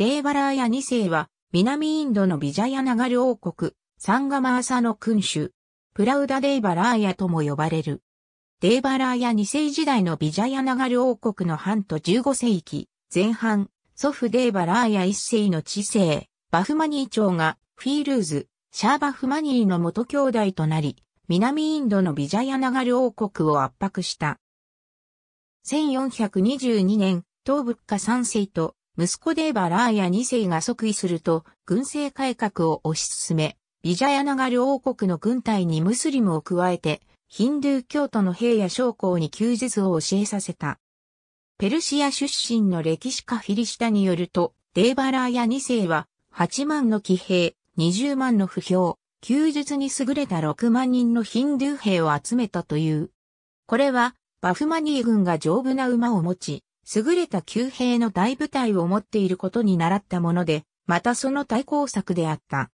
デーバラーヤ2世は、南インドのビジャヤナガル王国、サンガマーサの君主、プラウダ・デーバラーヤとも呼ばれる。デーバラーヤ2世時代のビジャヤナガル王国の半と15世紀前半、祖父デーバラーヤ1世の知性、バフマニー朝がフィールーズ、シャーバフマニーの元兄弟となり、南インドのビジャヤナガル王国を圧迫した。1422年、東仏家3世と息子デーバラーヤ2世が即位すると、軍政改革を推し進め、ビジャヤナガル王国の軍隊にムスリムを加えて、ヒンドゥー教徒の兵や将校に休日を教えさせた。ペルシア出身の歴史家フィリシタによると、デーバラーヤ2世は、8万の騎兵、20万の不評、休日に優れた6万人のヒンドゥー兵を集めたという。これは、バフマニー軍が丈夫な馬を持ち、優れた旧兵の大部隊を持っていることに習ったもので、またその対抗策であった。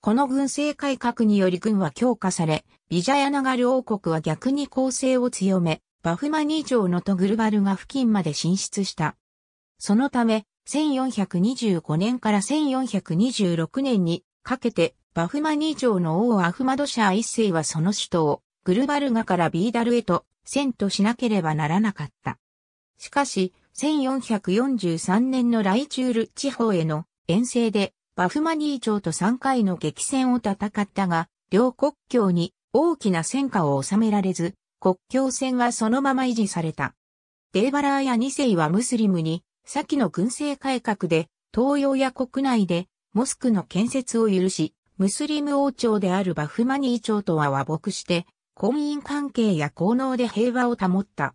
この軍政改革により軍は強化され、ビジャヤナガル王国は逆に攻勢を強め、バフマニー城のトグルバルが付近まで進出した。そのため、1425年から1426年にかけて、バフマニー城の王アフマドシャー一世はその首都をグルバルガからビーダルへと遷都しなければならなかった。しかし、1443年のライチュール地方への遠征でバフマニー朝と3回の激戦を戦ったが、両国境に大きな戦果を収められず、国境線はそのまま維持された。デーバラーや二世はムスリムに、先の軍政改革で、東洋や国内で、モスクの建設を許し、ムスリム王朝であるバフマニー朝とは和睦して、婚姻関係や効能で平和を保った。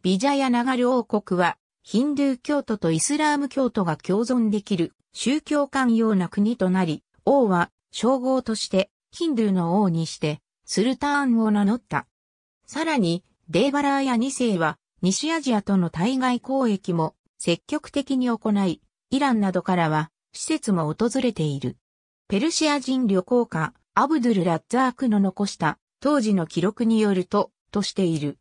ビジャヤガル王国は、ヒンドゥー教徒とイスラーム教徒が共存できる宗教寛用な国となり、王は称号としてヒンドゥーの王にして、スルターンを名乗った。さらに、デーバラーヤ2世は、西アジアとの対外交易も積極的に行い、イランなどからは施設も訪れている。ペルシア人旅行家アブドゥル・ラッザークの残した当時の記録によると、としている。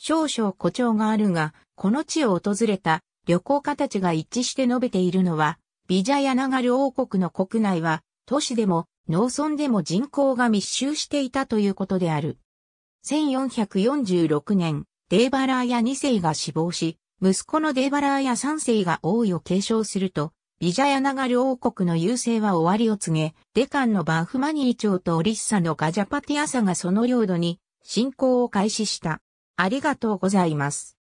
少々誇張があるが、この地を訪れた旅行家たちが一致して述べているのは、ビジャヤナガル王国の国内は、都市でも農村でも人口が密集していたということである。1446年、デーバラーヤ2世が死亡し、息子のデーバラーヤ3世が王位を継承すると、ビジャヤナガル王国の優勢は終わりを告げ、デカンのバンフマニー朝とオリッサのガジャパティアサがその領土に侵攻を開始した。ありがとうございます。